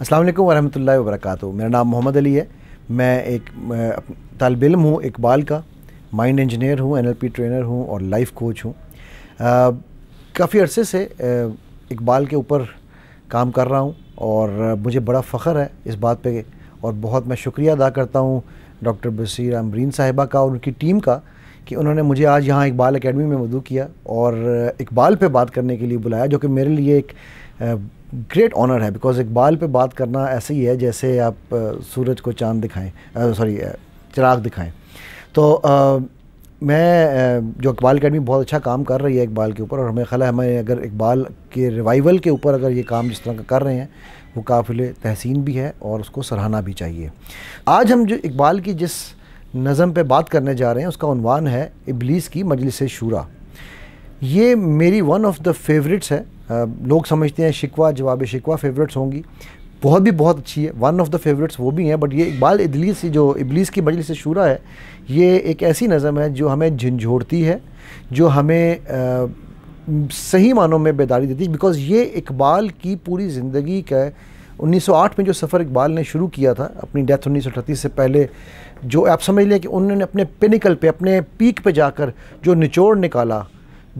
अस्सलाम वालेकुम वरहमतुल्लाहि वबरकत मेरा नाम मोहम्मद अली है मैं एक तालब इम हूँ इकबाल का माइंड इंजीनियर हूँ एनएलपी ट्रेनर हूँ और लाइफ कोच हूँ काफ़ी अरसे से इकबाल के ऊपर काम कर रहा हूँ और मुझे बड़ा फ़ख्र है इस बात पे और बहुत मैं शुक्रिया अदा करता हूँ डॉक्टर बशीर अमरीन साहिबा का और उनकी टीम का कि उन्होंने मुझे आज यहाँ इकबाल एकेडमी में मदू किया और इकबाल पे बात करने के लिए बुलाया जो कि मेरे लिए एक ग्रेट ऑनर है बिकॉज इकबाल पे बात करना ऐसे ही है जैसे आप सूरज को चांद दिखाएं सॉरी चिराग दिखाएं तो आ, मैं जो इकबाल अकेडमी बहुत अच्छा काम कर रही है इकबाल के ऊपर और हमें ख्याल है हमें अगर इकबाल के रिवाइवल के ऊपर अगर ये काम जिस तरह का कर रहे हैं वो काफिल तहसीन भी है और उसको सराहना भी चाहिए आज हम जो इकबाल की जिस नज़म पे बात करने जा रहे हैं उसका उनवान है इबलीस की मजलिस शूरा ये मेरी वन ऑफ़ द फेवरेट्स है लोग समझते हैं शिकवा जवाब शिकवा फेवरेट्स होंगी बहुत भी बहुत अच्छी है वन ऑफ द फेवरेट्स वो भी हैं बट ये इकबाल इदलीस जो इबलीस की मजलिस शूरा है ये एक ऐसी नज़म है जो हमें झंझोड़ती है जो हमें आ, सही मानों में बेदारी देती है बिकॉज़ ये इकबाल की पूरी ज़िंदगी का 1908 में जो सफ़र इकबाल ने शुरू किया था अपनी डेथ उन्नीस से पहले जो आप समझ लें कि उन्होंने अपने पिनिकल पे अपने पीक पे जाकर जो निचोड़ निकाला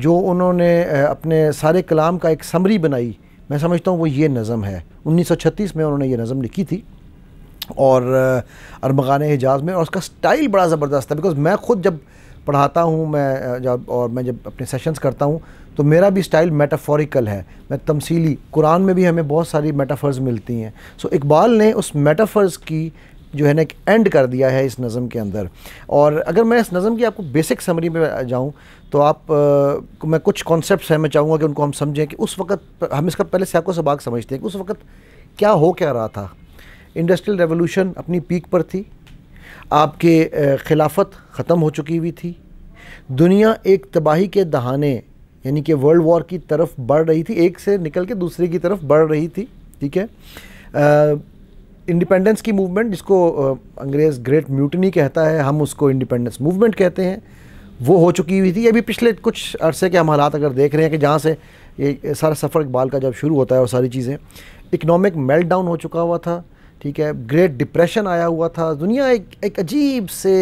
जो उन्होंने अपने सारे कलाम का एक समरी बनाई मैं समझता हूँ वो ये नज़म है 1936 में उन्होंने ये नज़म लिखी थी और अरमगान हिजाज में और उसका स्टाइल बड़ा ज़बरदस्त है बिकॉज़ मैं ख़ुद जब पढ़ाता हूँ मैं जब और मैं जब अपने सेशंस करता हूँ तो मेरा भी स्टाइल मेटाफोरिकल है मैं तमसीली कुरान में भी हमें बहुत सारी मेटाफर्स मिलती हैं सो इकबाल ने उस मेटाफर्स की जो है ना एक एंड कर दिया है इस नज़म के अंदर और अगर मैं इस नज़म की आपको बेसिक समरी में जाऊँ तो आप आ, मैं कुछ कॉन्सेप्ट हैं मैं चाहूँगा कि उनको हम समझें कि उस वक्त हम इसका पहले सैको सबाक समझते हैं कि उस वक्त क्या हो क्या रहा था इंडस्ट्रियल रेवोल्यूशन अपनी पीक पर थी आपके खिलाफत ख़त्म हो चुकी हुई थी दुनिया एक तबाही के दहाने यानी कि वर्ल्ड वॉर की तरफ बढ़ रही थी एक से निकल के दूसरे की तरफ बढ़ रही थी ठीक है इंडिपेंडेंस की मूवमेंट जिसको अंग्रेज़ ग्रेट म्यूटनी कहता है हम उसको इंडिपेंडेंस मूवमेंट कहते हैं वो हो चुकी हुई थी अभी पिछले कुछ अरसे के हम हालात अगर देख रहे हैं कि जहाँ से ये सारा सफ़र इकबाल का जब शुरू होता है और सारी चीज़ें इकनॉमिक मेल्ट डाउन हो चुका हुआ था ठीक है ग्रेट डिप्रेशन आया हुआ था दुनिया एक एक अजीब से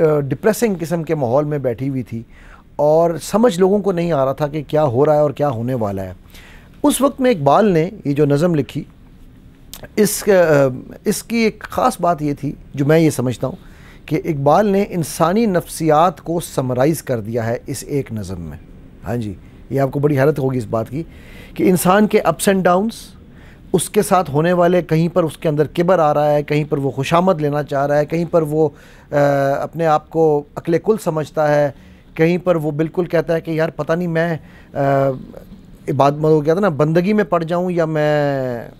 डिप्रेसिंग किस्म के माहौल में बैठी हुई थी और समझ लोगों को नहीं आ रहा था कि क्या हो रहा है और क्या होने वाला है उस वक्त में इकबाल ने ये जो नज़म लिखी इस इसकी एक ख़ास बात ये थी जो मैं ये समझता हूँ कि इकबाल ने इंसानी नफ्सियात को समराइज़ कर दिया है इस एक नज़म में हाँ जी ये आपको बड़ी हैरत होगी इस बात की कि इंसान के अप्स एंड डाउन्स उसके साथ होने वाले कहीं पर उसके अंदर किबर आ रहा है कहीं पर वो खुशामद लेना चाह रहा है कहीं पर वो आ, अपने आप को अकल कुल समझता है कहीं पर वो बिल्कुल कहता है कि यार पता नहीं मैं इबादत मतलब कहता ना बंदगी में पड़ जाऊँ या मैं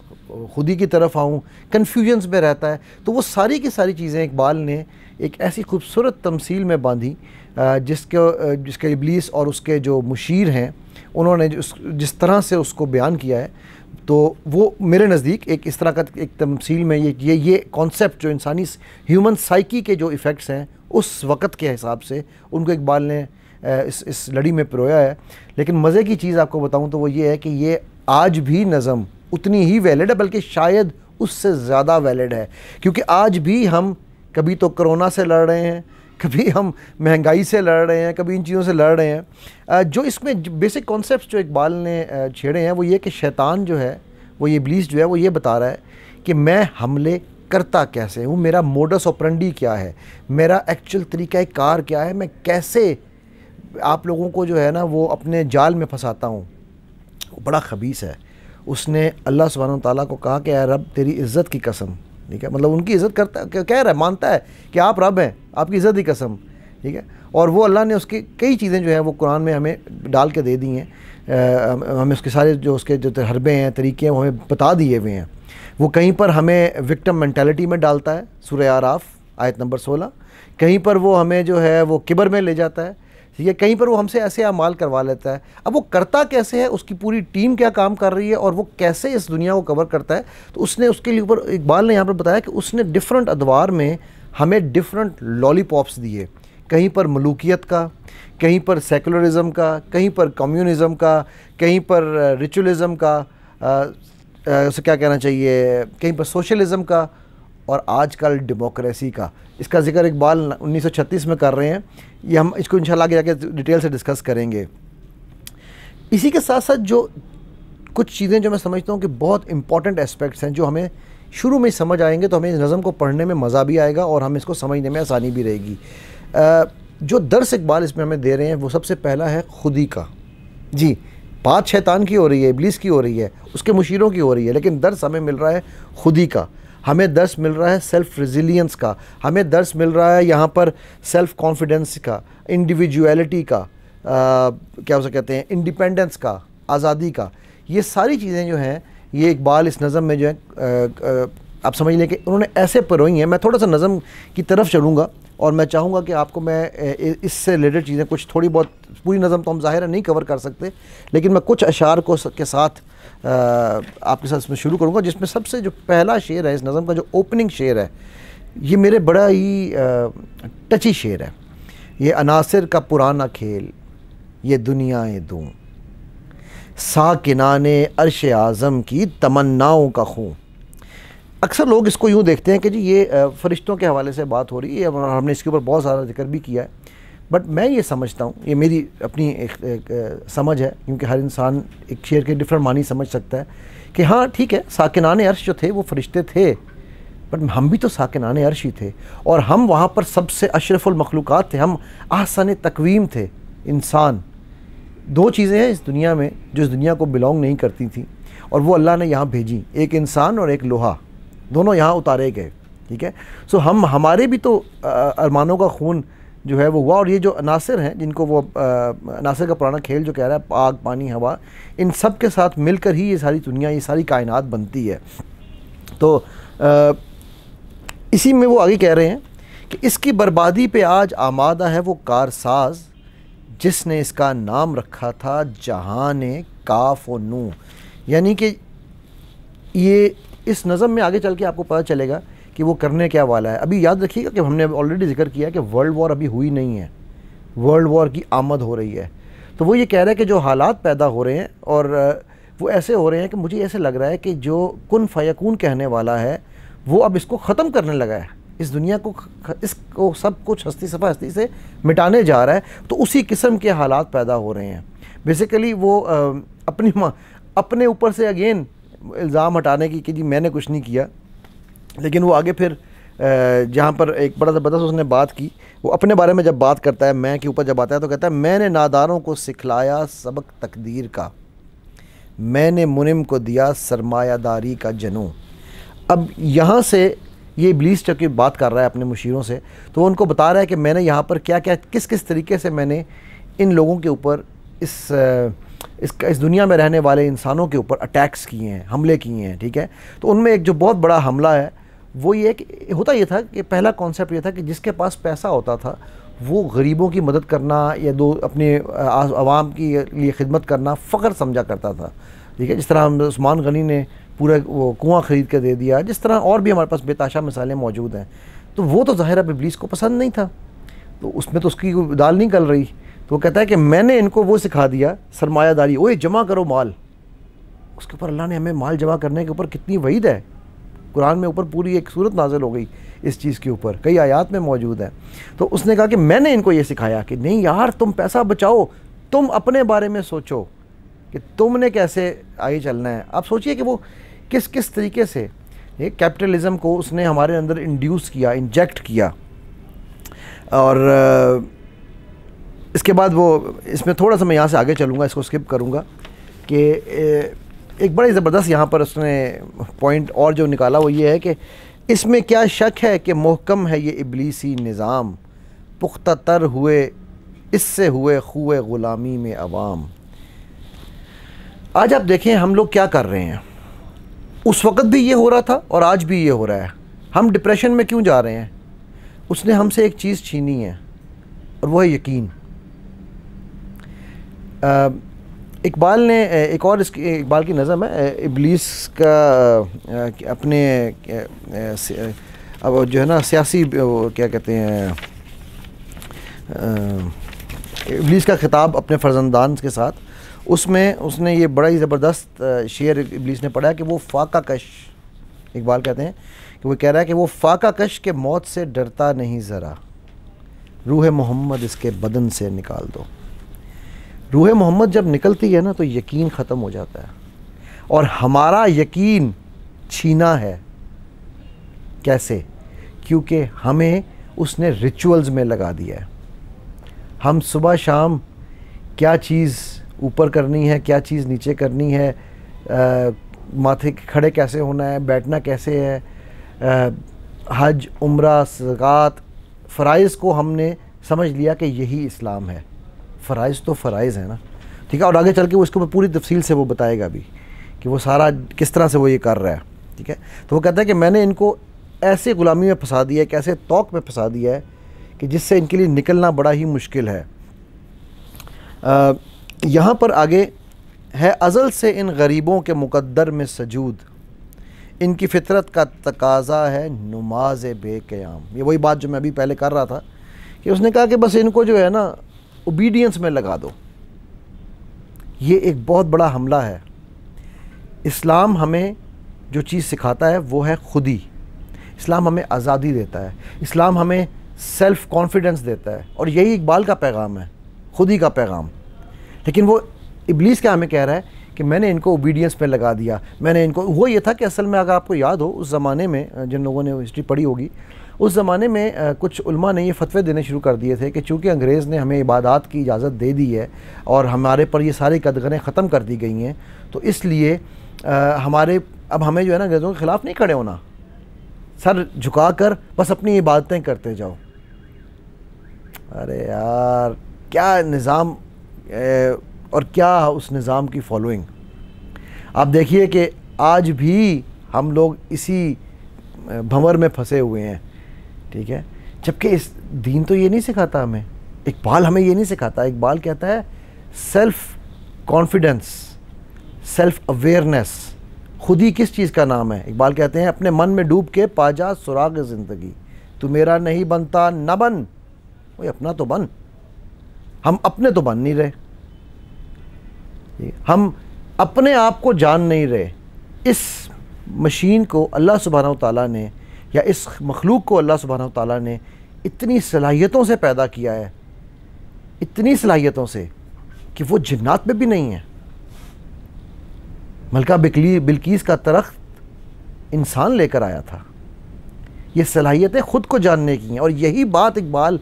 खुदी की तरफ आऊँ कन्फ्यूजन्स में रहता है तो वो सारी की सारी चीज़ें इकबाल ने एक ऐसी खूबसूरत तमसील में बांधी जिसके जिसके इबलीस और उसके जो मुशीर हैं उन्होंने जिस तरह से उसको बयान किया है तो वो मेरे नज़दीक एक इस तरह का एक तमसील में ये ये ये कॉन्सेप्ट जो इंसानी ह्यूमन साइकी के जो इफ़ेक्ट्स हैं उस वक़्त के हिसाब से उनको इकबाल ने इस इस लड़ी में पिरोया है लेकिन मज़े की चीज़ आपको बताऊँ तो वो ये है कि ये आज भी नज़म उतनी ही वैलिड है बल्कि शायद उससे ज़्यादा वैलिड है क्योंकि आज भी हम कभी तो कोरोना से लड़ रहे हैं कभी हम महंगाई से लड़ रहे हैं कभी इन चीज़ों से लड़ रहे हैं जो इसमें बेसिक कॉन्सेप्ट जो इकबाल ने छेड़े हैं वो ये कि शैतान जो है वो ये ब्लीस जो है वो ये बता रहा है कि मैं हमले करता कैसे हूँ मेरा मोडस ऑपरेंडी क्या है मेरा एक्चुअल तरीका कार क्या है मैं कैसे आप लोगों को जो है ना वो अपने जाल में फंसाता हूँ बड़ा खबीस है उसने अल्लाह सुबहान तला को कहा कि रब तेरी इज़्ज़त की कसम ठीक है मतलब उनकी इज़्ज़त करता कह रहा है मानता है कि आप रब हैं आपकी इज़्ज़त की कसम ठीक है और वो अल्लाह ने उसकी कई चीज़ें जो हैं वो कुरान में हमें डाल के दे दी हैं हमें उसके सारे जो उसके जो हरबे हैं तरीके हैं वो हमें बता दिए हुए हैं वो कहीं पर हमें विक्टम मैंटेलिटी में डालता है सुर आराफ आयत नंबर सोलह कहीं पर वो हमें जो है वो किबर में ले जाता है ठीक है कहीं पर वो हमसे ऐसे अमाल करवा लेता है अब वो करता कैसे है उसकी पूरी टीम क्या काम कर रही है और वो कैसे इस दुनिया को कवर करता है तो उसने उसके लिए ऊपर इकबाल ने यहाँ पर बताया कि उसने डिफरेंट अदवार में हमें डिफरेंट लॉलीपॉप्स दिए कहीं पर मलूकियत का कहीं पर सेकुलरिज़म का कहीं पर कम्यूनिज़म का कहीं पर रिचुलज़म uh, का uh, uh, उसे क्या कहना चाहिए कहीं पर सोशलिज़म का और आजकल डेमोक्रेसी का इसका जिक्र इकबाल 1936 में कर रहे हैं ये हम इसको शाला आगे जाके डिटेल से डिस्कस करेंगे इसी के साथ साथ जो कुछ चीज़ें जो मैं समझता हूँ कि बहुत इंपॉर्टेंट एस्पेक्ट्स हैं जो हमें शुरू में समझ आएंगे तो हमें इस नज़म को पढ़ने में मज़ा भी आएगा और हम इसको समझने में आसानी भी रहेगी जो दर्स इकबाल इसमें हमें दे रहे हैं वो सबसे पहला है खुदी का जी बात शैतान की हो रही है इबलीस की हो रही है उसके मुशीरों की हो रही है लेकिन दर्स हमें मिल रहा है खुदी का हमें दर्स मिल रहा है सेल्फ रेजिलियंस का हमें दर्स मिल रहा है यहाँ पर सेल्फ कॉन्फिडेंस का इंडिविजुअलिटी का आ, क्या उसे कहते हैं इंडिपेंडेंस का आज़ादी का ये सारी चीज़ें जो हैं ये इकबाल इस नज़म में जो है आप समझ लें कि उन्होंने ऐसे परोई हैं मैं थोड़ा सा नज़म की तरफ चलूँगा और मैं चाहूँगा कि आपको मैं इससे रिलेटेड चीज़ें कुछ थोड़ी बहुत पूरी नज़म तो हम ज़ाहिर नहीं कवर कर सकते लेकिन मैं कुछ अशार को के साथ आपके साथ इसमें शुरू करूँगा जिसमें सबसे जो पहला शेर है इस नज़म का जो ओपनिंग शेर है ये मेरे बड़ा ही टची शेर है ये अनासर का पुराना खेल ये दुनियाएँ दूँ सा किनान अरश आज़म की तमन्नाओं का खूँ अक्सर लोग इसको यूँ देखते हैं कि जी ये फ़रिश्तों के हवाले से बात हो रही है हमने इसके ऊपर बहुत सारा जिक्र भी किया है बट मैं ये समझता हूँ ये मेरी अपनी एक, एक, एक, समझ है क्योंकि हर इंसान एक शेर के डिफरेंट मानी समझ सकता है कि हाँ ठीक है साकिनान अर्श जो थे वो फरिश्ते थे बट हम भी तो साकिनान अर्श ही थे और हम वहाँ पर सबसे अशरफुलमखलूक़ थे हम आसान तकवीम थे इंसान दो चीज़ें हैं इस दुनिया में जो इस दुनिया को बिलोंग नहीं करती थी और वो अल्लाह ने यहाँ भेजी एक इंसान और एक लोहा दोनों यहाँ उतारे गए ठीक है सो हम हमारे भी तो अरमानों का खून जो है वो हुआ और ये जो अनासर हैं जिनको वो अनासर का पुराना खेल जो कह रहा है आग पानी हवा इन सब के साथ मिलकर ही ये सारी दुनिया ये सारी कायनात बनती है तो आ, इसी में वो आगे कह रहे हैं कि इसकी बर्बादी पे आज आमादा है वो कारसाज जिसने इसका नाम रखा था जहान काफ व नू यानी कि ये इस नज़म में आगे चल के आपको पता चलेगा कि वो करने क्या वाला है अभी याद रखिएगा कि हमने ऑलरेडी जिक्र किया कि वर्ल्ड वॉर अभी हुई नहीं है वर्ल्ड वॉर की आमद हो रही है तो वो ये कह रहा है कि जो हालात पैदा हो रहे हैं और वो ऐसे हो रहे हैं कि मुझे ऐसे लग रहा है कि जो कन फ़यकून कहने वाला है वो अब इसको ख़त्म करने लगा है इस दुनिया को इसको सब कुछ हस्ती सफ़ा हस्ती से मिटाने जा रहा है तो उसी किस्म के हालात पैदा हो रहे हैं बेसिकली वो अपनी अपने ऊपर से अगेन इल्ज़ाम हटाने की कि जी मैंने कुछ नहीं किया लेकिन वो आगे फिर जहाँ पर एक बड़ा ज़बरदस्त उसने बात की वो अपने बारे में जब बात करता है मैं के ऊपर जब आता है तो कहता है मैंने नादारों को सिखलाया सबक तकदीर का मैंने मुनिम को दिया सरमायादारी का जनू अब यहाँ से ये इबलीस जब बात कर रहा है अपने मुशीरों से तो उनको बता रहा है कि मैंने यहाँ पर क्या क्या किस किस तरीके से मैंने इन लोगों के ऊपर इस इस इस दुनिया में रहने वाले इंसानों के ऊपर अटैक्स किए हैं हमले किए हैं ठीक है तो उनमें एक जो बहुत बड़ा हमला है वो ये कि होता ये था कि पहला कॉन्सेप्ट ये था कि जिसके पास पैसा होता था वो गरीबों की मदद करना या दो अपने आवाम की लिए खिदमत करना फ़ख्र समझा करता था ठीक है जिस तरह हम उस्मान गनी ने पूरा वो कुआं ख़रीद के दे दिया जिस तरह और भी हमारे पास बेताशा मिसालें मौजूद हैं तो वो तो ज़ाहिर अब इब्लीस को पसंद नहीं था तो उसमें तो उसकी दाल नहीं गल रही तो वो कहता है कि मैंने इनको वो सिखा दिया सरमायादारी ओए जमा करो माल उसके ऊपर अल्लाह ने हमें माल जमा करने के ऊपर कितनी वहीद है कुरान में ऊपर पूरी एक सूरत नाजिल हो गई इस चीज़ के ऊपर कई आयात में मौजूद है तो उसने कहा कि मैंने इनको ये सिखाया कि नहीं यार तुम पैसा बचाओ तुम अपने बारे में सोचो कि तुमने कैसे आगे चलना है आप सोचिए कि वो किस किस तरीके से ये कैपिटलिज़म को उसने हमारे अंदर इंड्यूस किया इंजेक्ट किया और इसके बाद वो इसमें थोड़ा सा मैं यहाँ से आगे चलूँगा इसको स्किप करूँगा कि एक बड़ा ज़बरदस्त यहाँ पर उसने पॉइंट और जो निकाला वो ये है कि इसमें क्या शक है कि मोहकम है ये इबलीसी निज़ाम पुख्ता तर हुए इससे हुए खुए ग़ुलामी में आवाम आज आप देखें हम लोग क्या कर रहे हैं उस वक़्त भी ये हो रहा था और आज भी ये हो रहा है हम डिप्रेशन में क्यों जा रहे हैं उसने हमसे एक चीज़ छीनी है और वो है यकीन आ, इकबाल ने एक और इसकी इकबाल की नज़म है इबलीस का अपने अब जो है ना सियासी क्या कहते हैं इबलीस का खिताब अपने फर्जंदान के साथ उसमें उसने ये बड़ा ही ज़बरदस्त शेर इबलीस ने पढ़ा कि वो फाका कश इकबाल कहते हैं कि वो कह रहा है कि वो फाका कश के मौत से डरता नहीं ज़रा रूह मोहम्मद इसके बदन से निकाल दो रूह मोहम्मद जब निकलती है ना तो यकीन ख़त्म हो जाता है और हमारा यकीन छीना है कैसे क्योंकि हमें उसने रिचुअल्स में लगा दिया है हम सुबह शाम क्या चीज़ ऊपर करनी है क्या चीज़ नीचे करनी है आ, माथे खड़े कैसे होना है बैठना कैसे है आ, हज उम्र सगात फ़राइज़ को हमने समझ लिया कि यही इस्लाम है फ़राइज़ तो फ़राइज़ है ना ठीक है और आगे चल के वो इसको पूरी तफसील से वो बताएगा भी कि वो सारा किस तरह से वो ये कर रहा है ठीक है तो वो कहता है कि मैंने इनको ऐसे ग़ुलामी में फंसा दिया है कि ऐसे तोक में फंसा दिया है कि जिससे इनके लिए निकलना बड़ा ही मुश्किल है यहाँ पर आगे है अज़ल से इन गरीबों के मुकद्दर में सजूद इनकी फितरत का तकाजा है नमाज बेक़याम ये वही बात जो मैं अभी पहले कर रहा था कि उसने कहा कि बस इनको जो है ना ओबीडियंस में लगा दो ये एक बहुत बड़ा हमला है इस्लाम हमें जो चीज़ सिखाता है वो है खुदी इस्लाम हमें आज़ादी देता है इस्लाम हमें सेल्फ़ कॉन्फिडेंस देता है और यही इकबाल का पैगाम है खुदी का पैगाम लेकिन वो इबलीस क्या हमें कह रहा है कि मैंने इनको ओबीडियंस पे लगा दिया मैंने इनको वो ये था कि असल में अगर आपको याद हो उस ज़माने में जिन लोगों ने हिस्ट्री पढ़ी होगी उस ज़माने में कुछ उल्मा ने ये फतवे देने शुरू कर दिए थे कि चूँकि अंग्रेज़ ने हमें इबादत की इजाज़त दे दी है और हमारे पर ये सारी कदगरें ख़त्म कर दी गई हैं तो इसलिए हमारे अब हमें जो है ना अंग्रेज़ों के ख़िलाफ़ नहीं खड़े होना सर झुका कर बस अपनी इबादतें करते जाओ अरे यार क्या निज़ाम और क्या उस निज़ाम की फॉलोइंग आप देखिए कि आज भी हम लोग इसी भंवर में फंसे हुए हैं ठीक है जबकि इस दीन तो ये नहीं सिखाता हमें इकबाल हमें ये नहीं सिखाता इकबाल कहता है सेल्फ कॉन्फिडेंस सेल्फ अवेयरनेस खुद ही किस चीज़ का नाम है इकबाल कहते हैं अपने मन में डूब के पा जा सुराग ज़िंदगी तू मेरा नहीं बनता न बन वो अपना तो बन हम अपने तो बन नहीं रहे हम अपने आप को जान नहीं रहे इस मशीन को अल्लाह सुबहाना ताली ने या इस मखलूक को अल्लाह सुबहाना तला ने इतनी सलाहियतों से पैदा किया है इतनी सलाहियतों से कि वो जन्नात में भी नहीं है मलका बिकली बिल्कीस का तरख्त इंसान लेकर आया था ये सलाहियतें ख़ुद को जानने की हैं और यही बात इकबाल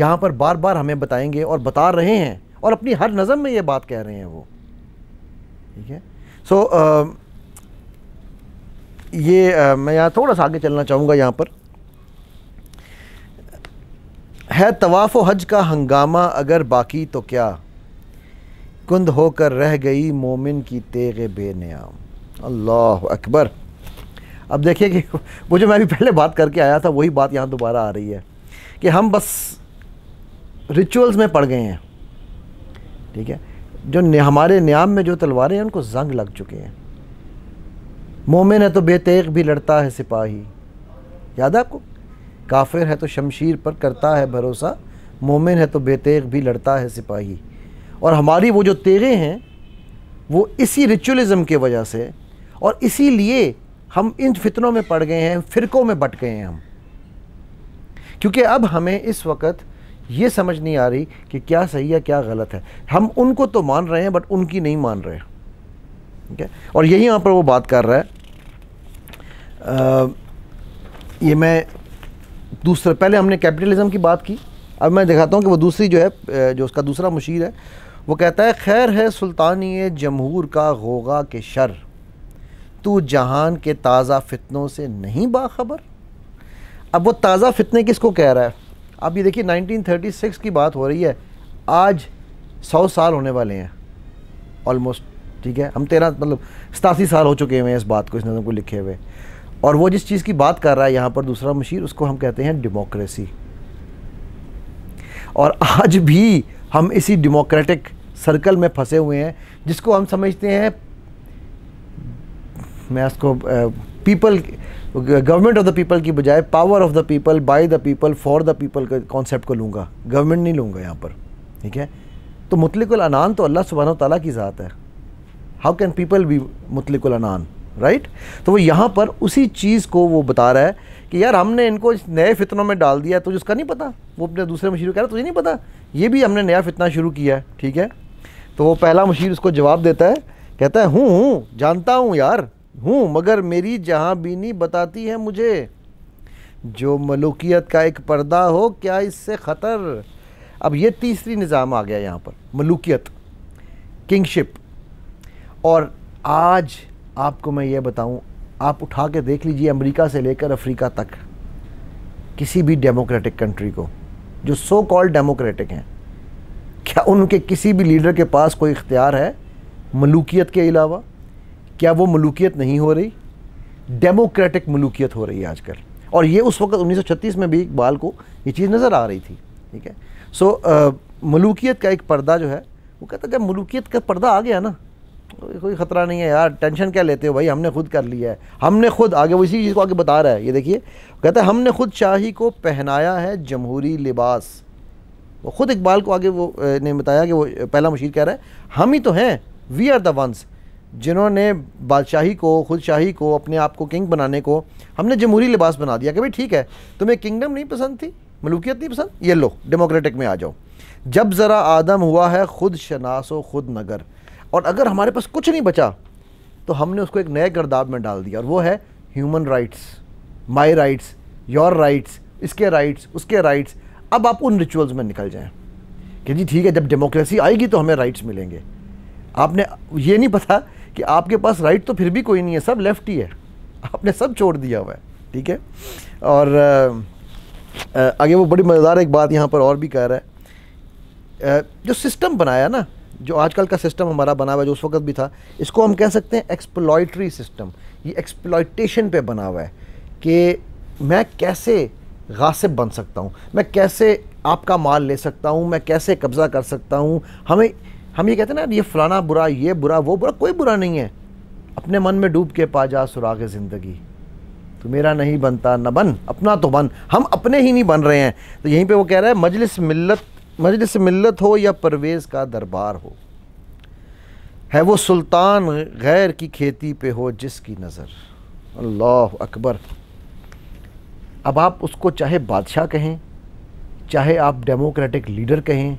यहाँ पर बार बार हमें बताएंगे और बता रहे हैं और अपनी हर नज़म में ये बात कह रहे हैं वो ठीक है सो so, uh, ये आ, मैं यहाँ थोड़ा सा आगे चलना चाहूँगा यहाँ पर है तवाफ़ हज का हंगामा अगर बाकी तो क्या कुंद होकर रह गई मोमिन की तेग बेनियाम अल्लाह अकबर अब देखिए कि वो जो मैं अभी पहले बात करके आया था वही बात यहाँ दोबारा आ रही है कि हम बस रिचुअल्स में पड़ गए हैं ठीक है जो हमारे न्याम में जो तलवारें हैं उनको जंग लग चुके हैं मोमिन है तो बेतेग भी लड़ता है सिपाही याद है आपको काफिर है तो शमशीर पर करता है भरोसा मोमिन है तो बेतेग भी लड़ता है सिपाही और हमारी वो जो तेगें हैं वो इसी रिचुअलिज़म के वजह से और इसीलिए हम इन फितनों में पड़ गए हैं फ़िरक़ों में बट गए हैं हम क्योंकि अब हमें इस वक्त ये समझ नहीं आ रही कि क्या सही है क्या गलत है हम उनको तो मान रहे हैं बट उनकी नहीं मान रहे हैं ठीक है और यही यहाँ पर वो बात कर रहा है आ, ये मैं दूसरा पहले हमने कैपिटलिज़म की बात की अब मैं दिखाता हूँ कि वो दूसरी जो है जो उसका दूसरा मुशीर है वो कहता है खैर है सुल्तानी जमहूर का गोगा के शर तू जहान के ताज़ा फितनों से नहीं बाखबर अब वो ताज़ा फितने किसको कह रहा है अब ये देखिए 1936 की बात हो रही है आज सौ साल होने वाले हैं ऑलमोस्ट ठीक है हम तेरह मतलब सतासी साल हो चुके हुए हैं इस बात को इस नज़म को लिखे हुए और वो जिस चीज़ की बात कर रहा है यहाँ पर दूसरा मशीर उसको हम कहते हैं डेमोक्रेसी और आज भी हम इसी डेमोक्रेटिक सर्कल में फंसे हुए हैं जिसको हम समझते हैं मैं इसको people government of the people की बजाय power of the people by the people for the people का कॉन्सेप्ट को लूँगा गवर्नमेंट नहीं लूँगा यहाँ पर ठीक है तो मुतलिक अनान तो अल्लाह सुबहान तला की ज़ात है हाउ कैन पीपल बी मुतलिकुल अनान राइट तो वो यहाँ पर उसी चीज़ को वो बता रहा है कि यार हमने इनको नए फितनों में डाल दिया तो उसका नहीं पता वो अपने दूसरे मशीर कह रहा है तुझे नहीं पता ये भी हमने नया फितना शुरू किया है ठीक है तो वो पहला मशीर उसको जवाब देता है कहता है हूँ जानता हूँ यार हूँ मगर मेरी जहाँ बीनी बताती है मुझे जो मलूकियत का एक पर्दा हो क्या इससे ख़तर अब ये तीसरी निज़ाम आ गया यहाँ पर मलूकियत किंगशिप और आज आपको मैं ये बताऊं आप उठा के देख लीजिए अमेरिका से लेकर अफ्रीका तक किसी भी डेमोक्रेटिक कंट्री को जो सो कॉल्ड डेमोक्रेटिक हैं क्या उनके किसी भी लीडर के पास कोई इख्तियार है मलूकियत के अलावा क्या वो मलूकियत नहीं हो रही डेमोक्रेटिक मलूकियत हो रही है आजकल और ये उस वक्त 1936 में भी इकबाल को ये चीज़ नज़र आ रही थी ठीक है सो मलूकियत का एक पर्दा जो है वो कहता जब मलूकियत का पर्दा आ गया ना कोई ख़तरा नहीं है यार टेंशन क्या लेते हो भाई हमने खुद कर लिया है हमने खुद आगे वो इसी चीज़ को आगे बता रहा है ये देखिए कहता है हमने खुद शाही को पहनाया है जमहूरी लिबास वो खुद इकबाल को आगे वो ने बताया कि वो पहला मशीर कह रहा है हम ही तो हैं वी आर द वंस जिन्होंने बादशाही को खुद शाही को अपने आप को किंग बनाने को हमने जमहूरी लिबास बना दिया कि भाई ठीक है तुम्हें किंगडम नहीं पसंद थी मलूकियत नहीं पसंद ये लो डेमोक्रेटिक में आ जाओ जब ज़रा आदम हुआ है खुद शनास व खुद नगर और अगर हमारे पास कुछ नहीं बचा तो हमने उसको एक नए गर्दाब में डाल दिया और वो है human rights my rights your rights इसके राइट्स उसके राइट्स अब आप उन रिचुअल्स में निकल जाएं कि जी ठीक है जब डेमोक्रेसी आएगी तो हमें राइट्स मिलेंगे आपने ये नहीं पता कि आपके पास राइट तो फिर भी कोई नहीं है सब लेफ़्ट ही है आपने सब छोड़ दिया हुआ है ठीक है और आगे वो बड़ी मज़ेदार एक बात यहाँ पर और भी कह रहा है जो सिस्टम बनाया ना जो आजकल का सिस्टम हमारा बना हुआ है जो उस वक्त भी था इसको हम कह सकते हैं एक्सप्लॉयट्री सिस्टम ये एक्सप्लॉयटेशन पे बना हुआ है कि मैं कैसे गासिब बन सकता हूँ मैं कैसे आपका माल ले सकता हूँ मैं कैसे कब्ज़ा कर सकता हूँ हमें हम ये कहते हैं ना ये फ़लाना बुरा ये बुरा वो बुरा कोई बुरा नहीं है अपने मन में डूब के पा जा सुराग ज़िंदगी तो मेरा नहीं बनता न बन अपना तो बन हम अपने ही नहीं बन रहे हैं तो यहीं पे वो कह रहा है मजलिस मिल्लत मजलिस मिलत हो या परवेज़ का दरबार हो है वो सुल्तान गैर की खेती पे हो जिसकी नज़र अल्लाह अकबर अब आप उसको चाहे बादशाह कहें चाहे आप डेमोक्रेटिक लीडर कहें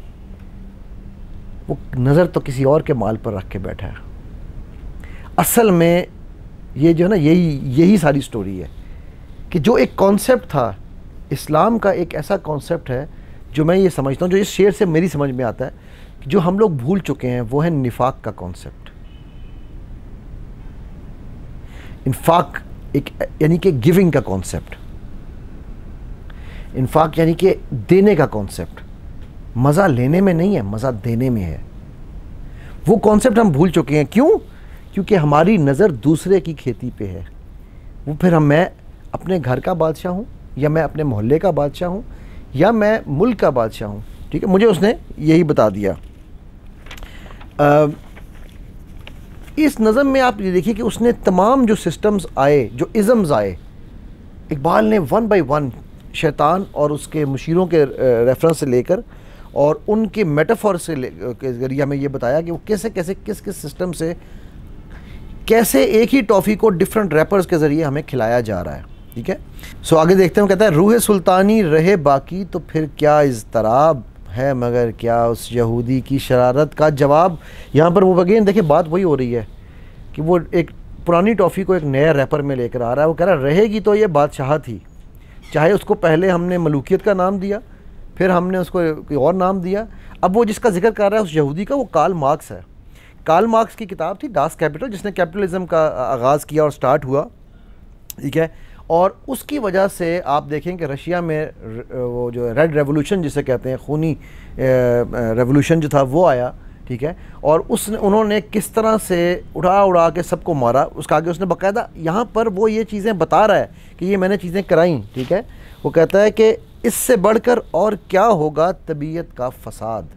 वो नज़र तो किसी और के माल पर रख के बैठा है असल में ये जो है ना यही यही सारी स्टोरी है कि जो एक कॉन्सेप्ट था इस्लाम का एक ऐसा कॉन्सेप्ट है जो मैं ये समझता हूँ जो इस शेर से मेरी समझ में आता है कि जो हम लोग भूल चुके हैं वो है निफाक का कॉन्सेप्ट इन्फाक एक यानी कि गिविंग का कॉन्सेप्ट इन्फाक यानी कि देने का कॉन्सेप्ट मज़ा लेने में नहीं है मज़ा देने में है वो कॉन्सेप्ट हम भूल चुके हैं क्यों क्योंकि हमारी नज़र दूसरे की खेती पे है वो फिर हम मैं अपने घर का बादशाह हूँ या मैं अपने मोहल्ले का बादशाह हूँ या मैं मुल्क का बादशाह हूँ ठीक है मुझे उसने यही बता दिया आ, इस नज़म में आप ये देखिए कि उसने तमाम जो सिस्टम्स आए जो इज़म्स आए इकबाल ने वन बाई वन शैतान और उसके मशीरों के रेफरेंस से लेकर और उनके मेटाफॉर से के ज़रिए हमें ये बताया कि वो कैसे कैसे किस किस सिस्टम से कैसे एक ही टॉफ़ी को डिफरेंट रैपर्स के ज़रिए हमें खिलाया जा रहा है ठीक है सो आगे देखते हैं कहता है रूह सुल्तानी रहे बाकी तो फिर क्या इजतराब है मगर क्या उस यहूदी की शरारत का जवाब यहाँ पर वो बगैन देखिए बात वही हो रही है कि वो एक पुरानी टॉफ़ी को एक नए रैपर में लेकर आ रहा है वो कह रहा है रहेगी तो ये बादशाह थी चाहे उसको पहले हमने मलूकियत का नाम दिया फिर हमने उसको कोई और नाम दिया अब वो जिसका जिक्र कर रहा है उस यहूदी का वो काल मार्क्स है काल मार्क्स की किताब थी डास कैपिटल जिसने कैपिटलिज्म का आगाज़ किया और स्टार्ट हुआ ठीक है और उसकी वजह से आप देखें कि रशिया में वो जो रेड रेवोल्यूशन जिसे कहते हैं खूनी रेवोल्यूशन जो था वो आया ठीक है और उसने उन्होंने किस तरह से उड़ा उड़ा के सबको मारा उसका आगे उसने बकायदा यहाँ पर वो ये चीज़ें बता रहा है कि ये मैंने चीज़ें कराई ठीक है वो कहता है कि इससे बढ़कर और क्या होगा तबीयत का फसाद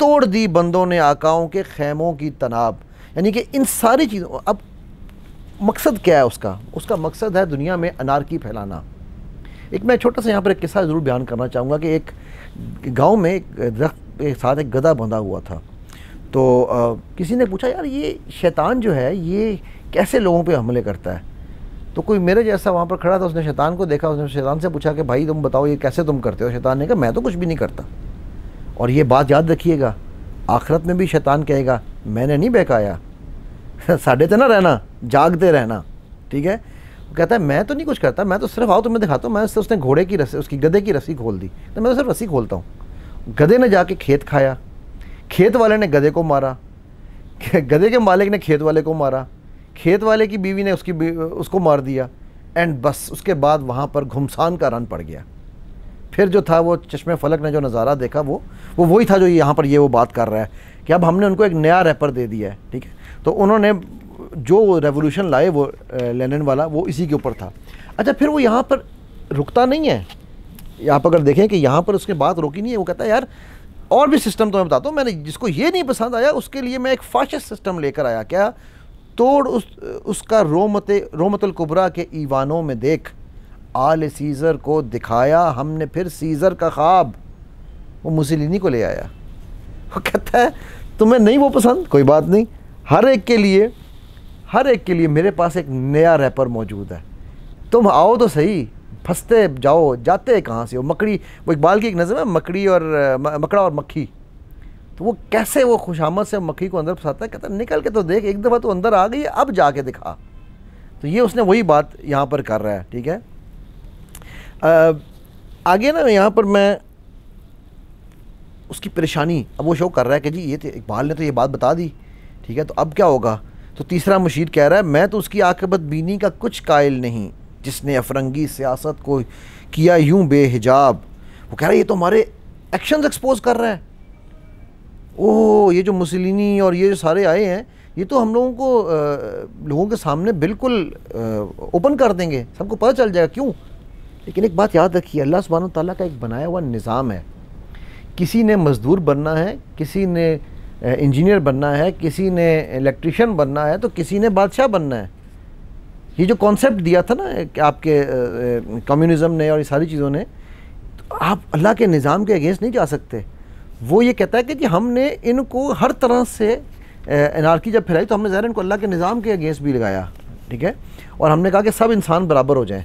तोड़ दी बंदों ने आकाओं के खेमों की तनाव यानी कि इन सारी चीज़ों अब मकसद क्या है उसका उसका मकसद है दुनिया में अनारकी फैलाना एक मैं छोटा सा यहाँ पर एक किस्सा ज़रूर बयान करना चाहूँगा कि एक गांव में एक दरख्त के साथ एक गधा बंधा हुआ था तो आ, किसी ने पूछा यार ये शैतान जो है ये कैसे लोगों पे हमले करता है तो कोई मेरे जैसा वहाँ पर खड़ा था उसने शैतान को देखा उसने शैतान से पूछा कि भाई तुम बताओ ये कैसे तुम करते हो शैतान ने कहा मैं तो कुछ भी नहीं करता और ये बात याद रखिएगा आखिरत में भी शैतान कहेगा मैंने नहीं बहकाया साढ़े तो ना रहना जागते रहना ठीक है वो कहता है मैं तो नहीं कुछ करता मैं तो सिर्फ आओ तुम्हें दिखाता हूँ मैं सिर्फ उसने घोड़े की रस्सी उसकी गधे की रस्सी खोल दी तो मैं तो सिर्फ रस्सी खोलता हूँ गधे ने जाके खेत खाया खेत वाले ने गधे को मारा गधे के मालिक ने खेत वाले को मारा खेत वाले की बीवी ने उसकी उसको मार दिया एंड बस उसके बाद वहाँ पर घुमसान का रन पड़ गया फिर जो था वो चश्मे फलक ने जो नज़ारा देखा वो वो वही था जो यहाँ पर ये वो बात कर रहा है कि अब हमने उनको एक नया रेपर दे दिया है ठीक है तो उन्होंने जो रेवोल्यूशन लाए वो लेनिन वाला वो इसी के ऊपर था अच्छा फिर वो यहाँ पर रुकता नहीं है यहाँ पर अगर देखें कि यहाँ पर उसके बात रोकी नहीं है वो कहता है यार और भी सिस्टम तो मैं बताता हूँ मैंने जिसको ये नहीं पसंद आया उसके लिए मैं एक फाशस सिस्टम लेकर आया क्या तोड़ उस उसका रोमत रोमतल के ईवानों में देख आल सीज़र को दिखाया हमने फिर सीज़र का ख्वाब वो मुसलिनी को ले आया वो कहता है तुम्हें नहीं वो पसंद कोई बात नहीं हर एक के लिए हर एक के लिए मेरे पास एक नया रैपर मौजूद है तुम आओ तो सही फंसते जाओ जाते कहाँ से हो मकड़ी वो इकबाल की एक नज़म है मकड़ी और मकड़ा और मक्खी तो वो कैसे वो खुशामद से मक्खी को अंदर फंसाता है कहता निकल के तो देख एक दफ़ा तो अंदर आ गई अब जाके दिखा तो ये उसने वही बात यहाँ पर कर रहा है ठीक है आ, आगे ना यहाँ पर मैं उसकी परेशानी अब वो शो कर रहा है कि जी ये तो इकबाल ने तो ये बात बता दी ठीक है तो अब क्या होगा तो तीसरा मुशीर कह रहा है मैं तो उसकी आकबत बीनी का कुछ कायल नहीं जिसने अफरंगी सियासत को किया यूं बेहिजाब वो कह रहा है ये तो हमारे एक्शन एक्सपोज कर रहा है ओह ये जो मुसलिनी और ये जो सारे आए हैं ये तो हम लोगों को आ, लोगों के सामने बिल्कुल ओपन कर देंगे सबको पता चल जाएगा क्यों लेकिन एक बात याद रखिए अल्लाह सुबहान ताली का एक बनाया हुआ निज़ाम है किसी ने मज़दूर बनना है किसी ने इंजीनियर बनना है किसी ने इलेक्ट्रिशियन बनना है तो किसी ने बादशाह बनना है ये जो कॉन्सेप्ट दिया था ना आपके कम्युनिज्म ने और ये सारी चीज़ों ने तो आप अल्लाह के निज़ाम के अगेंस्ट नहीं जा सकते वो ये कहता है कि जी हमने इनको हर तरह से एनार्की जब फैलाई तो हमने ज़ाहिर इनको अल्लाह के निज़ाम के अगेंस्ट भी लगाया ठीक है और हमने कहा कि सब इंसान बराबर हो जाए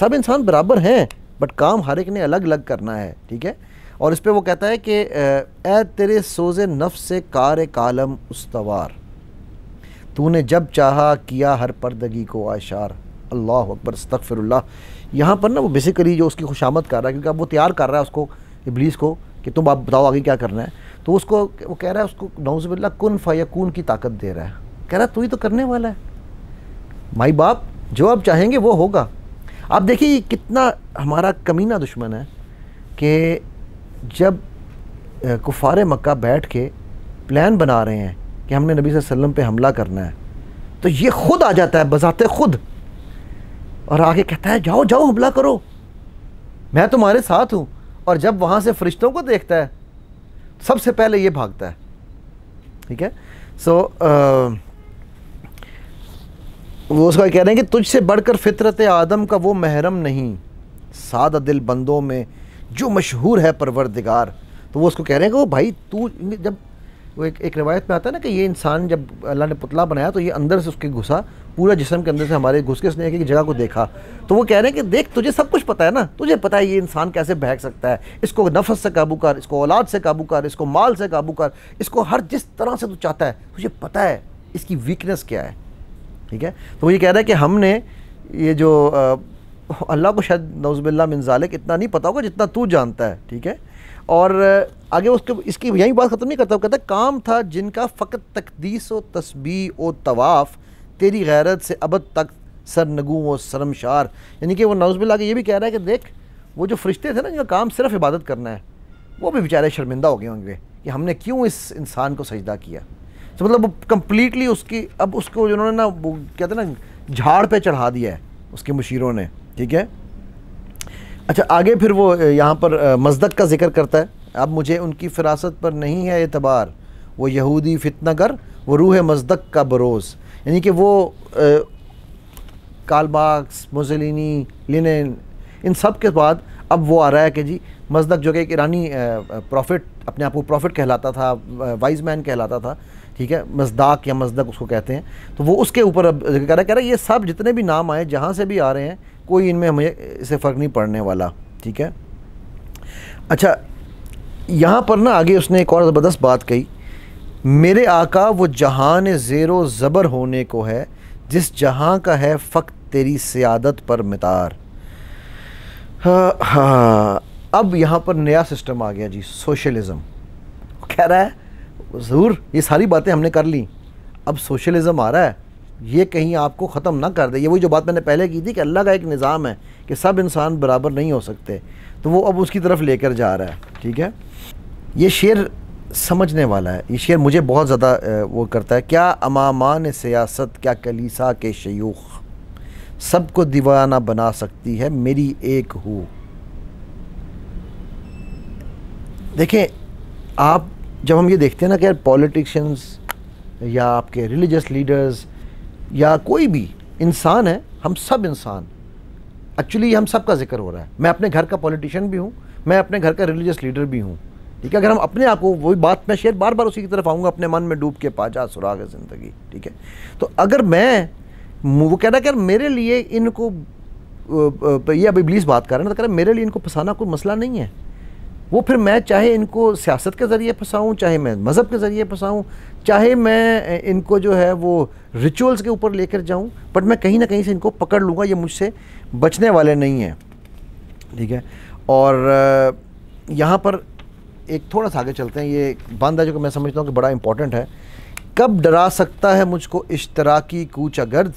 सब इंसान बराबर हैं बट काम हर एक ने अलग अलग करना है ठीक है और इस पर वो कहता है कि ए तेरे सोज नफ से कार कालम उसवार तूने जब चाहा किया हर पर्दगी को आशार अल्लाह अकबर तकफ़िरल्ला यहाँ पर ना वो बेसिकली जो उसकी खुशामद कर रहा है क्योंकि अब वो तैयार कर रहा है उसको इब्लीस को कि तुम आप बताओ आगे क्या करना है तो उसको वो कह रहा है उसको नौजबिल्ला कन फ़ैकून की ताकत दे रहा है कह रहा है तू ही तो करने वाला है माई बाप जो आप चाहेंगे वो होगा आप देखिए कितना हमारा कमीना दुश्मन है कि जब कुफार मक्का बैठ के प्लान बना रहे हैं कि हमने नबी वसल्लम पे हमला करना है तो ये खुद आ जाता है बजाते खुद और आगे कहता है जाओ जाओ हमला करो मैं तुम्हारे साथ हूँ और जब वहाँ से फरिश्तों को देखता है सबसे पहले ये भागता है ठीक है सो so, वो उसका कह रहे हैं कि तुझसे बढ़कर फितरत आदम का वो महरम नहीं सादा दिल बंदों में जो मशहूर है परवरदिगार तो वो उसको कह रहे हैं कि वो भाई तू जब वो एक एक रिवायत में आता है ना कि ये इंसान जब अल्लाह ने पुतला बनाया तो ये अंदर से उसके घुसा पूरा जिसम के अंदर से हमारे घुस के उसने एक एक जगह को देखा तो वो कह रहे हैं कि देख तुझे सब कुछ पता है ना तुझे पता है ये इंसान कैसे बहक सकता है इसको नफस से काबू कर इसको औलाद से काबू कर इसको माल से काबू कर इसको हर जिस तरह से तू चाहता है तुझे पता है इसकी वीकनेस क्या है ठीक है तो वो ये कह रहा है कि हमने ये जो अल्लाह को शायद नौजबिल्ला मिनजालिक इतना नहीं पता होगा जितना तू जानता है ठीक है और आगे उसके इसकी यही बात ख़त्म नहीं करता कहता काम था जिनका फ़कत तकदीस व तस्बी व तवाफ़ तेरी गैरत से अब तक सर सरनगू व शर्मशार यानी कि वो नौजबिल्ला के ये भी कह रहा है कि देख वो जो फरिश्ते थे ना जिनका काम सिर्फ इबादत करना है वो भी बेचारे शर्मिंदा हो गए होंगे कि हमने क्यों इस इंसान को सजदा किया तो मतलब वो कम्प्लीटली उसकी अब उसको जिन्होंने ना वो कहते ना झाड़ पर चढ़ा दिया है उसके मशीरों ने ठीक है अच्छा आगे फिर वो यहाँ पर मजदक का जिक्र करता है अब मुझे उनकी फ़िरासत पर नहीं है एतबार वो यहूदी फितनागर वो रूह मजदक का बरोज़ यानी कि वो कालबाक्स मुजलिनी लिन इन सब के बाद अब वो आ रहा है कि जी मजदक जो कि एक ईरानी प्रॉफिट अपने आप को प्रॉफिट कहलाता था वाइज मैन कहलाता था ठीक है मजदाक या मजदक उसको कहते हैं तो वो उसके ऊपर अब कह रहा है कह रहा है ये सब जितने भी नाम आए जहाँ से भी आ रहे हैं कोई इनमें हमें इससे फ़र्क नहीं पड़ने वाला ठीक है अच्छा यहाँ पर ना आगे उसने एक और ज़बरदस्त बात कही मेरे आका वो जहान ज़ेरो ज़बर होने को है जिस जहां का है फ़क्त तेरी सियादत पर मितार हाँ हा, अब यहाँ पर नया सिस्टम आ गया जी सोशलिज़म कह रहा है ज़रूर ये सारी बातें हमने कर ली अब सोशलिज़म आ रहा है ये कहीं आपको ख़त्म ना कर दे ये वही जो बात मैंने पहले की थी कि अल्लाह का एक निज़ाम है कि सब इंसान बराबर नहीं हो सकते तो वो अब उसकी तरफ लेकर जा रहा है ठीक है ये शेर समझने वाला है ये शेर मुझे बहुत ज़्यादा वो करता है क्या अमामान सियासत क्या कलीसा के शयूख सबको दीवाना बना सकती है मेरी एक हो देखें आप जब हम ये देखते हैं ना कि पॉलिटिशियंस या आपके रिलीजियस लीडर्स या कोई भी इंसान है हम सब इंसान एक्चुअली हम सब का जिक्र हो रहा है मैं अपने घर का पॉलिटिशियन भी हूँ मैं अपने घर का रिलीजियस लीडर भी हूँ ठीक है अगर हम अपने आप को वही बात मैं शेयर बार बार उसी की तरफ आऊँगा अपने मन में डूब के पाचा सुराग है ज़िंदगी ठीक है तो अगर मैं वो कह रहा कि मेरे लिए इनको ये अभी इबलीस बात कर रहे हैं तो कह रहे मेरे लिए इनको फंसाना कोई मसला नहीं है वो फिर मैं चाहे इनको सियासत के ज़रिए फंसाऊँ चाहे मैं मज़हब के ज़रिए फंसाऊँ चाहे मैं इनको जो है वो रिचुअल्स के ऊपर लेकर जाऊँ बट मैं कहीं ना कहीं से इनको पकड़ लूँगा ये मुझसे बचने वाले नहीं हैं ठीक है और यहाँ पर एक थोड़ा सा आगे चलते हैं ये बंद है जो कि मैं समझता हूँ कि बड़ा इंपॉर्टेंट है कब डरा सकता है मुझको इश्तराकी कूचा गर्द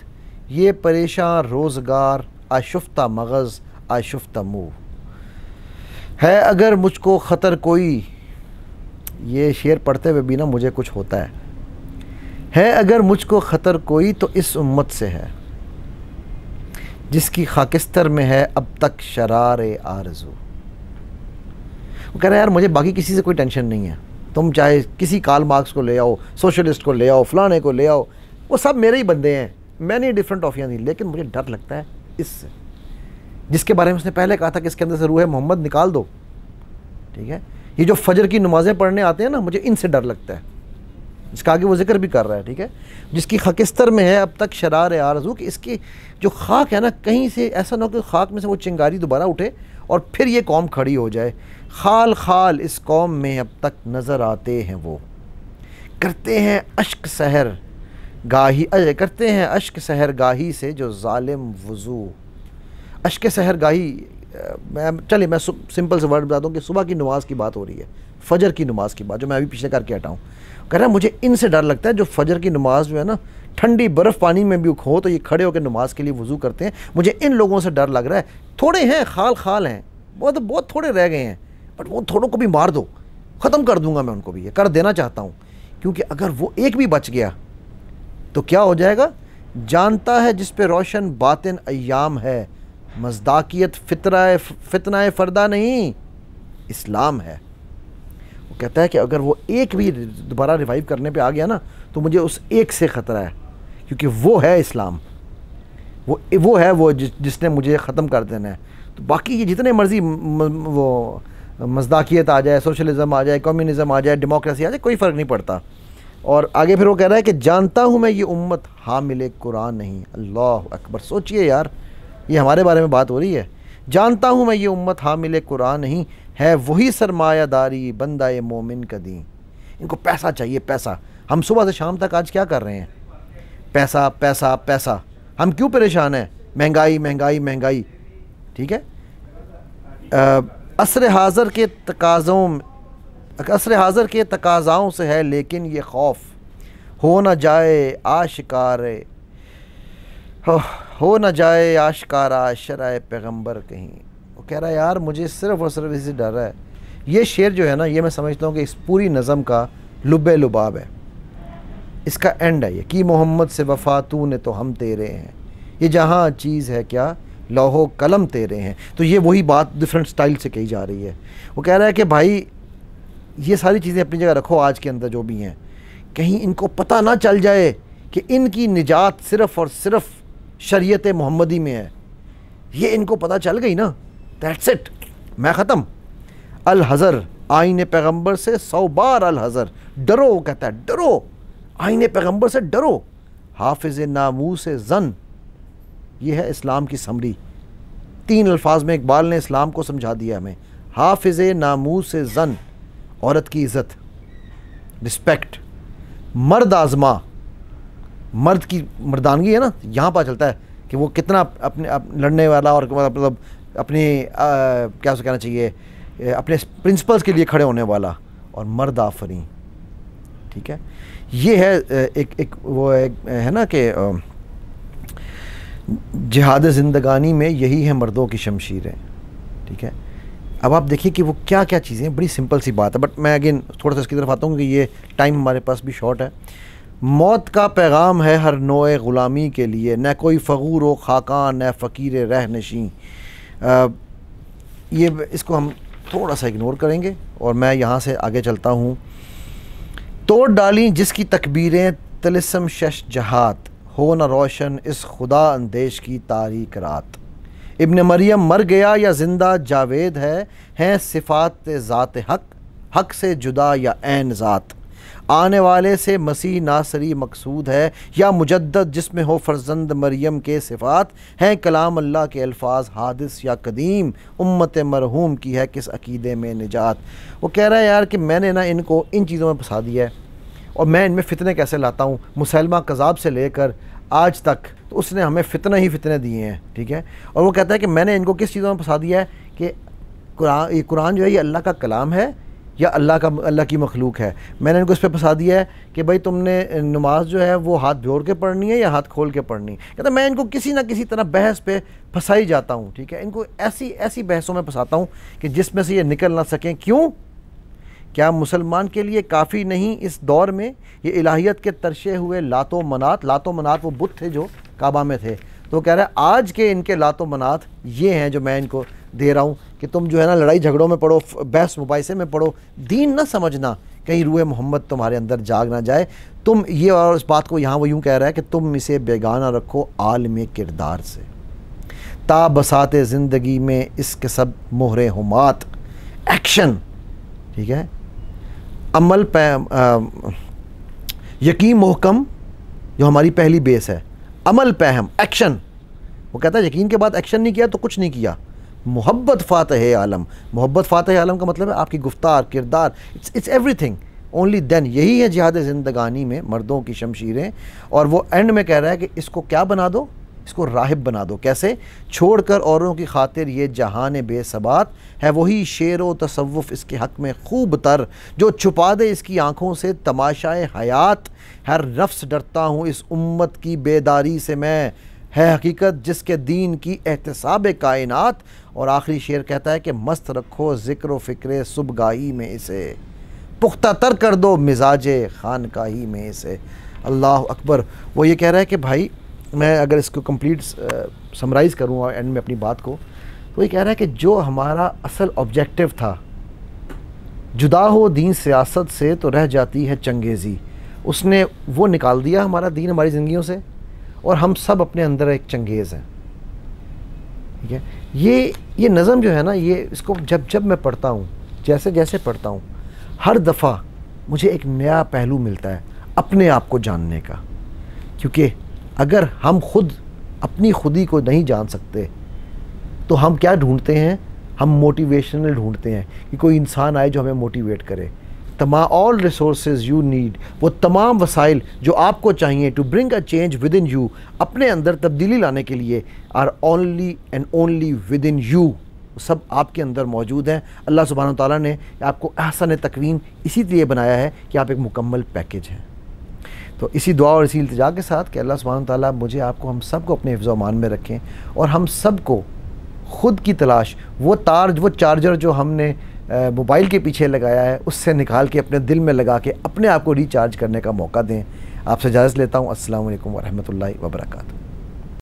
ये परेशान रोज़गार आशुफ्ता मगज़ आशुफ्ता मुँह है अगर मुझको ख़तर कोई ये शेर पढ़ते हुए भी ना मुझे कुछ होता है है अगर मुझको ख़तर कोई तो इस उम्मत से है जिसकी खाकिस्तर में है अब तक शरार आरजू वो कह रहे हैं यार मुझे बाकी किसी से कोई टेंशन नहीं है तुम चाहे किसी काल मार्क्स को ले आओ सोशलिस्ट को ले आओ फलाने को ले आओ वो सब मेरे ही बंदे हैं मैंने डिफरेंट ऑफियाँ दी लेकिन मुझे डर लगता है इससे जिसके बारे में उसने पहले कहा था कि इसके अंदर से रूह है मोहम्मद निकाल दो ठीक है ये जो फजर की नमाज़ें पढ़ने आते हैं ना मुझे इनसे डर लगता है इसका आगे वो जिक्र भी कर रहा है ठीक है जिसकी खकिस्तर में है अब तक शरार आरजू कि इसकी जो खाक है ना कहीं से ऐसा ना हो कि खाक में से वो चिंगारी दोबारा उठे और फिर ये कौम खड़ी हो जाए खाल खाल इस कौम में अब तक नज़र आते हैं वो करते हैं अश्क सहर गाही अरे करते हैं अश्क सहर गाही से जो ालिम वजू अशक सहर गाही मैं चलिए मैं सिंपल से वर्ड बता दूँ कि सुबह की नमाज़ की बात हो रही है फ़जर की नमाज़ की बात जो मैं अभी पीछे करके हटाऊँ कह रहा है मुझे इनसे डर लगता है जो फजर की नमाज़ जो है ना ठंडी बर्फ़ पानी में भी हो तो ये खड़े होकर नमाज के लिए वज़ू करते हैं मुझे इन लोगों से डर लग रहा है थोड़े हैं खाल खाल हैं बहुत बहुत थोड़े रह गए हैं बट वो थोड़ों को भी मार दो ख़त्म कर दूंगा मैं उनको भी ये कर देना चाहता हूँ क्योंकि अगर वो एक भी बच गया तो क्या हो जाएगा जानता है जिस पे रोशन बातिन अयाम है मजदाकियत फितरा फितना फ़रदा नहीं इस्लाम है वो कहता है कि अगर वो एक भी दोबारा रिवाइव करने पे आ गया ना तो मुझे उस एक से ख़तरा है क्योंकि वो है इस्लाम वो वो है वो जिस, जिसने मुझे ख़त्म कर देना है तो बाकी ये जितने मर्ज़ी वो मजदाकियत आ जाए सोशलिज़म आ जाए कम्युनिज्म आ जाए डेमोक्रेसी आ जाए कोई फ़र्क नहीं पड़ता और आगे फिर वो कह रहा है कि जानता हूँ मैं ये उम्मत हामिल कुरान नहीं अल्लाह अकबर सोचिए यार ये हमारे बारे में बात हो रही है जानता हूँ मैं ये उम्मत हामिल कुरान नहीं है वही सरमायादारी बंदा मोमिन का दी इनको पैसा चाहिए पैसा हम सुबह से शाम तक आज क्या कर रहे हैं पैसा पैसा पैसा हम क्यों परेशान हैं महंगाई महंगाई महंगाई ठीक है असर हाज़र के तकाज़ों असर हाज़र के तकाज़ाओं से है लेकिन ये खौफ हो ना जाए आशिकार हो ना जाए आशकारा शराय पैगम्बर कहीं वो कह रहा है यार मुझे सिर्फ और सिर्फ इसी डर है ये शेर जो है ना ये मैं समझता हूँ कि इस पूरी नज़म का लुब लुबाब है इसका एंड है ये कि मोहम्मद से वफा तू ने तो हम तेरे हैं ये जहाँ चीज़ है क्या लाहो कलम तेरे हैं तो ये वही बात डिफरेंट स्टाइल से कही जा रही है वो कह रहा है कि भाई ये सारी चीज़ें अपनी जगह रखो आज के अंदर जो भी हैं कहीं इनको पता ना चल जाए कि इनकी निजात सिर्फ़ और सिर्फ़ शरीयत मोहम्मदी में है ये इनको पता चल गई ना दैट्स इट मैं ख़त्म अल हज़र आइन पैगम्बर से सौ बार अल हज़र डरो वो कहता है डरो आइन पैगम्बर से डरो हाफिज़ नामू से जन ये है इस्लाम की समरी तीन अल्फाज में इकबाल ने इस्लाम को समझा दिया हमें हाफिज़ नामू से जन औरत की इज़्ज़त रिस्पेक्ट मर्द आज़मा मर्द की मर्दानगी है ना यहाँ पता चलता है कि वो कितना अपने अप, लड़ने वाला और मतलब, मतलब अपने आ, क्या उसे कहना चाहिए अपने प्रिंसिपल्स के लिए खड़े होने वाला और मर्द आफरी ठीक है ये है एक एक वो एक, है ना कि जिहाद जिंदगानी में यही है मर्दों की शमशीरें ठीक है अब आप देखिए कि वो क्या क्या चीज़ें बड़ी सिंपल सी बात है बट मैं अगेन थोड़ा सा इसकी तरफ आता हूँ कि ये टाइम हमारे पास भी शॉर्ट है मौत का पैगाम है हर नोए ग़ुलामी के लिए न कोई फ़गूर व खाकान न फ़कीर रह नशीं ये इसको हम थोड़ा सा इग्नोर करेंगे और मैं यहाँ से आगे चलता हूँ तोड़ डाली जिसकी तकबीरें तलसम शश जहात हो न रोशन इस खुदा अंदेश की तारीक रात इब्न मरियम मर गया या जिंदा जावेद है हैं सिफात ज़ात हक हक से जुदा या एन ज़ात आने वाले से मसीह नासरी मकसूद है या मुजद जिसमें हो फर्जंद मरियम के सिफात हैं कलाम अल्लाह के अल्फाज हादिस या कदीम उम्मत मरहूम की है किस अकीदे में निजात वो कह रहा है यार कि मैंने ना इनको इन चीज़ों में फंसा दिया है और मैं इनमें फ़ितने कैसे लाता हूँ मुसलमा कज़ाब से लेकर आज तक तो उसने हमें फ़ितने ही फ़ितने दिए हैं ठीक है और वो कहता है कि मैंने इनको किस चीज़ों में फंसा दिया है कि कुरान ये कुरान जो है ये अल्लाह का कलाम है या अल्लाह का अल्लाह की मखलूक है मैंने इनको इस पर फंसा दिया है कि भाई तुमने नमाज जो है वो हाथ भ्योर के पढ़नी है या हाथ खोल के पढ़नी है कहते मैं इनको किसी ना किसी तरह बहस पे फंसा ही जाता हूँ ठीक है इनको ऐसी ऐसी बहसों में फंसाता हूँ कि जिसमें से ये निकल ना सकें क्यों क्या मुसलमान के लिए काफ़ी नहीं इस दौर में ये इलाहियत के तरशे हुए लातो मनात लातो मनात वो बुत थे जो काबा में थे तो कह रहे हैं आज के इनके लातो मनात ये हैं जो मैं इनको दे रहा हूँ कि तुम जो है ना लड़ाई झगड़ों में पढ़ो बहस मुबाइसे में पढ़ो दीन ना समझना कहीं रूए मोहम्मद तुम्हारे अंदर जाग ना जाए तुम ये और इस बात को यहाँ वो यूँ कह रहा है कि तुम इसे बेगाना रखो आलम किरदार से ताबसात ज़िंदगी में इसके सब मोहर हमात एक्शन ठीक है अमल पै यकीन मोहकम जो हमारी पहली बेस है अमल पहम एक्शन वो कहता है यकीन के बाद एक्शन नहीं किया तो कुछ नहीं किया मोहब्बत फ़ातह आलम मोहब्बत फ़ातह आलम का मतलब है आपकी गुफ्तार किरदार it's it's everything only then यही है जिहाद जिंदगानी में मर्दों की शमशीरें और वो एंड में कह रहा है कि इसको क्या बना दो इसको राहिब बना दो कैसे छोड़ कर औरों की खातिर ये जहान बेसबात है वही शेर व तसवुफ़ इसके हक़ में खूब तर जो छुपा दे इसकी आँखों से तमाशाए हयात हर नफ्स डरता हूँ इस उम्मत की बेदारी से मैं है हकीकत जिसके दीन की एहतसाब कायनात और आखिरी शेर कहता है कि मस्त रखो ज़िक्र फ़िक्र सुबगाही में इसे पुख्ता तर कर दो मिजाज खान का ही में इसे अल्लाह अकबर वो ये कह रहा है कि भाई मैं अगर इसको कम्प्लीट समराइज़ करूँ एंड में अपनी बात को तो ये कह रहा है कि जो हमारा असल ऑब्जेक्टिव था जुदा हो दीन सियासत से तो रह जाती है चंगेज़ी उसने वो निकाल दिया हमारा दीन हमारी ज़िंदगियों से और हम सब अपने अंदर एक चंगेज़ हैं ठीक है ये ये नज़म जो है ना ये इसको जब जब मैं पढ़ता हूँ जैसे जैसे पढ़ता हूँ हर दफ़ा मुझे एक नया पहलू मिलता है अपने आप को जानने का क्योंकि अगर हम खुद अपनी खुदी को नहीं जान सकते तो हम क्या ढूंढते हैं हम मोटिवेशनल ढूंढते हैं कि कोई इंसान आए जो हमें मोटिवेट करे तमाम ऑल रिसोर्स यू नीड वो तमाम वसाइल जो आपको चाहिए to bring a change within you अपने अंदर तब्दीली लाने के लिए are only and only within you सब आपके अंदर मौजूद हैं अल्लाह सुबहान तौला ने आपको अहसन तकवीन इसी लिए बनाया है कि आप एक मुकम्मल पैकेज हैं तो इसी दुआ और इसी इल्तजा के साथ कि अल्लाह सुबहान तौला मुझे आपको हम सबको अपने हिफ्ज़ मान में रखें और हम सबको खुद की तलाश वो तार वो चार्जर जो हमने मोबाइल के पीछे लगाया है उससे निकाल के अपने दिल में लगा के अपने आप को रिचार्ज करने का मौका दें आपसे इजाज़त लेता हूँ असल वरहमल वर्का